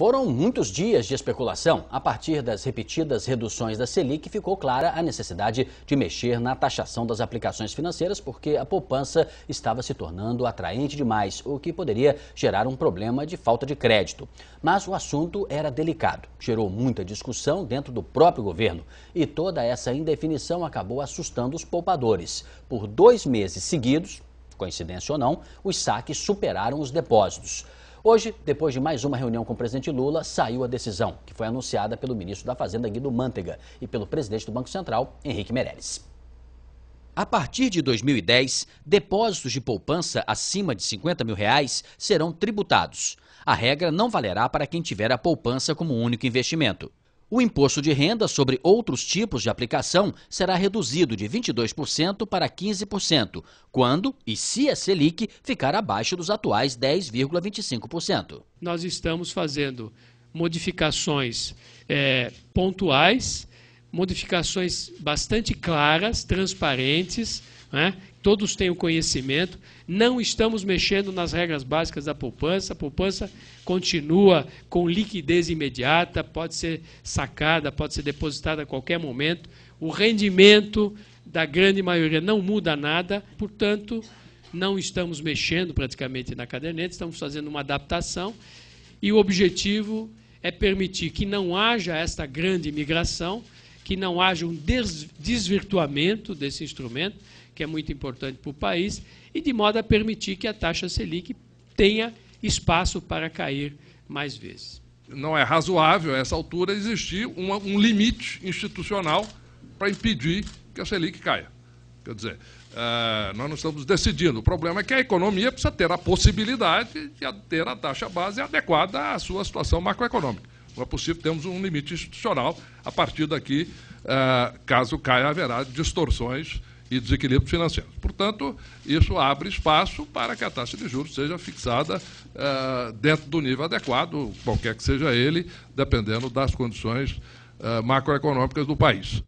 Foram muitos dias de especulação. A partir das repetidas reduções da Selic, ficou clara a necessidade de mexer na taxação das aplicações financeiras, porque a poupança estava se tornando atraente demais, o que poderia gerar um problema de falta de crédito. Mas o assunto era delicado, gerou muita discussão dentro do próprio governo. E toda essa indefinição acabou assustando os poupadores. Por dois meses seguidos, coincidência ou não, os saques superaram os depósitos. Hoje, depois de mais uma reunião com o presidente Lula, saiu a decisão, que foi anunciada pelo ministro da Fazenda Guido Mantega e pelo presidente do Banco Central, Henrique Meirelles. A partir de 2010, depósitos de poupança acima de 50 mil reais serão tributados. A regra não valerá para quem tiver a poupança como único investimento. O imposto de renda sobre outros tipos de aplicação será reduzido de 22% para 15%, quando e se a Selic ficar abaixo dos atuais 10,25%. Nós estamos fazendo modificações é, pontuais, modificações bastante claras, transparentes, né, todos têm o conhecimento, não estamos mexendo nas regras básicas da poupança. A poupança continua com liquidez imediata, pode ser sacada, pode ser depositada a qualquer momento. O rendimento da grande maioria não muda nada, portanto, não estamos mexendo praticamente na caderneta, estamos fazendo uma adaptação e o objetivo é permitir que não haja esta grande migração que não haja um desvirtuamento desse instrumento, que é muito importante para o país, e de modo a permitir que a taxa Selic tenha espaço para cair mais vezes. Não é razoável, a essa altura, existir uma, um limite institucional para impedir que a Selic caia. Quer dizer, uh, nós não estamos decidindo. O problema é que a economia precisa ter a possibilidade de ter a taxa base adequada à sua situação macroeconômica. Não é possível, temos um limite institucional. A partir daqui, uh, caso caia, haverá distorções e desequilíbrios financeiros. Portanto, isso abre espaço para que a taxa de juros seja fixada uh, dentro do nível adequado, qualquer que seja ele, dependendo das condições uh, macroeconômicas do país.